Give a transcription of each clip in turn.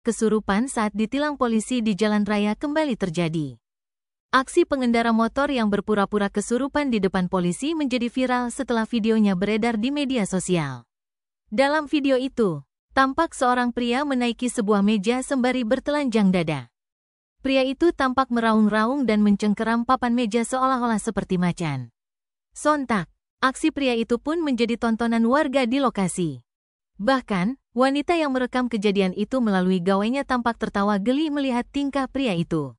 kesurupan saat ditilang polisi di jalan raya kembali terjadi. Aksi pengendara motor yang berpura-pura kesurupan di depan polisi menjadi viral setelah videonya beredar di media sosial. Dalam video itu, tampak seorang pria menaiki sebuah meja sembari bertelanjang dada. Pria itu tampak meraung-raung dan mencengkeram papan meja seolah-olah seperti macan. Sontak, aksi pria itu pun menjadi tontonan warga di lokasi. Bahkan, Wanita yang merekam kejadian itu melalui gawainya tampak tertawa geli melihat tingkah pria itu.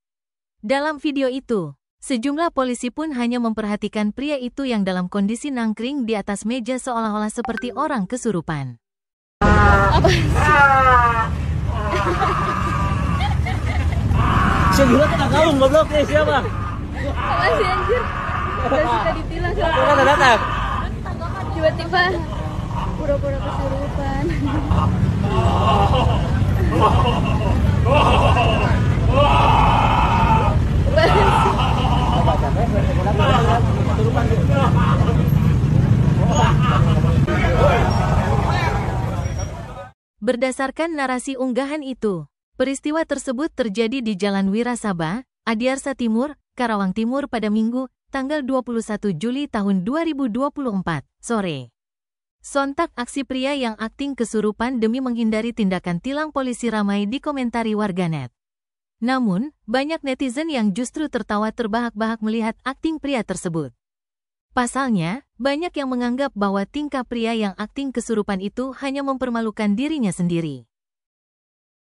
Dalam video itu, sejumlah polisi pun hanya memperhatikan pria itu yang dalam kondisi nangkring di atas meja seolah-olah seperti orang kesurupan. Apa sih? Segila kena kalung goblok nih eh, siapa? Apa sih anjir? Udah suka ditilang. Datang-datang. Tiba-tiba pura-pura kesurupan Berdasarkan narasi unggahan itu, peristiwa tersebut terjadi di Jalan Wirasaba, Adiarsa Timur, Karawang Timur pada Minggu, tanggal 21 Juli tahun 2024, sore. Sontak aksi pria yang akting kesurupan demi menghindari tindakan tilang polisi ramai dikomentari warganet. Namun, banyak netizen yang justru tertawa terbahak-bahak melihat akting pria tersebut. Pasalnya, banyak yang menganggap bahwa tingkah pria yang akting kesurupan itu hanya mempermalukan dirinya sendiri.